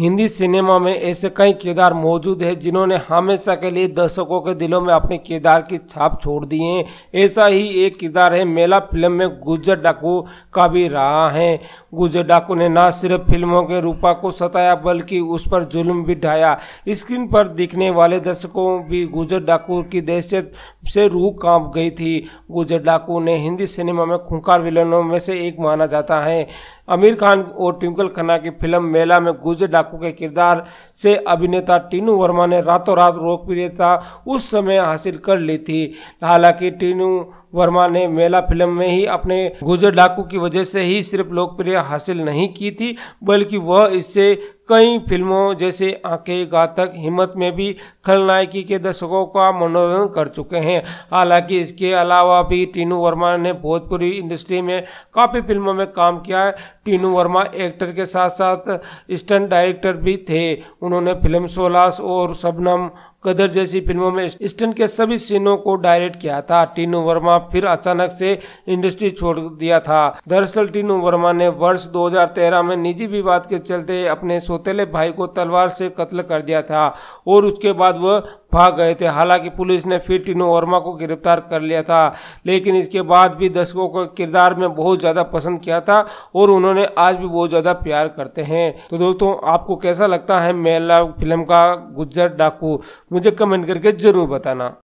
Hindi cinema में ऐसे कई किरदार मौजूद हैं जिन्होंने हमेशा के लिए दर्शकों के दिलों में अपने किरदार की छाप छोड़ दी है ऐसा ही एक किरदार है मेला फिल्म में गुज्जर डाकू का भी रहा है गुज्जर डाकू ने ना सिर्फ फिल्मों के रूपा को सताया बल्कि उस पर जुल्म भी ढाया स्क्रीन पर दिखने वाले दर्शकों भी गुज्जर डाकू की दहशत से रूह कांप गई थी गुज्जर डाकू ने हिंदी सिनेमा में खूंखार विलनों में से एक माना जाता है आमिर खान और ट्विंकल खन्ना की फिल्म मेला में गुज्जर डाकू डाकू के किरदार से अभिनेता टीनू वर्मा ने रातों रात लोकप्रियता उस समय हासिल कर ली थी हालांकि टीनू वर्मा ने मेला फिल्म में ही अपने गुजर डाकू की वजह से ही सिर्फ लोकप्रिय हासिल नहीं की थी बल्कि वह इससे कई फिल्मों जैसे आंखें घातक हिम्मत में भी खलनायकी के दर्शकों का मनोरंजन कर चुके हैं हालांकि इसके अलावा भी टीनू वर्मा ने भोजपुरी इंडस्ट्री में काफ़ी फिल्मों में काम किया है टीनू वर्मा एक्टर के साथ साथ स्टंट डायरेक्टर भी थे उन्होंने फिल्म सोलास और सबनम कदर जैसी फिल्मों में स्टंट के सभी सीनों को डायरेक्ट किया था टीनू वर्मा फिर अचानक से इंडस्ट्री छोड़ दिया था दरअसल टीनू वर्मा ने वर्ष 2013 में निजी विवाद के चलते अपने सौतेले भाई को तलवार से कत्ल कर दिया था और उसके बाद वह भाग गए थे हालांकि पुलिस ने फिर टीनू वर्मा को गिरफ्तार कर लिया था लेकिन इसके बाद भी दर्शकों को किरदार में बहुत ज़्यादा पसंद किया था और उन्होंने आज भी बहुत ज़्यादा प्यार करते हैं तो दोस्तों आपको कैसा लगता है मेला फिल्म का गुज्जर डाकू मुझे कमेंट करके ज़रूर बताना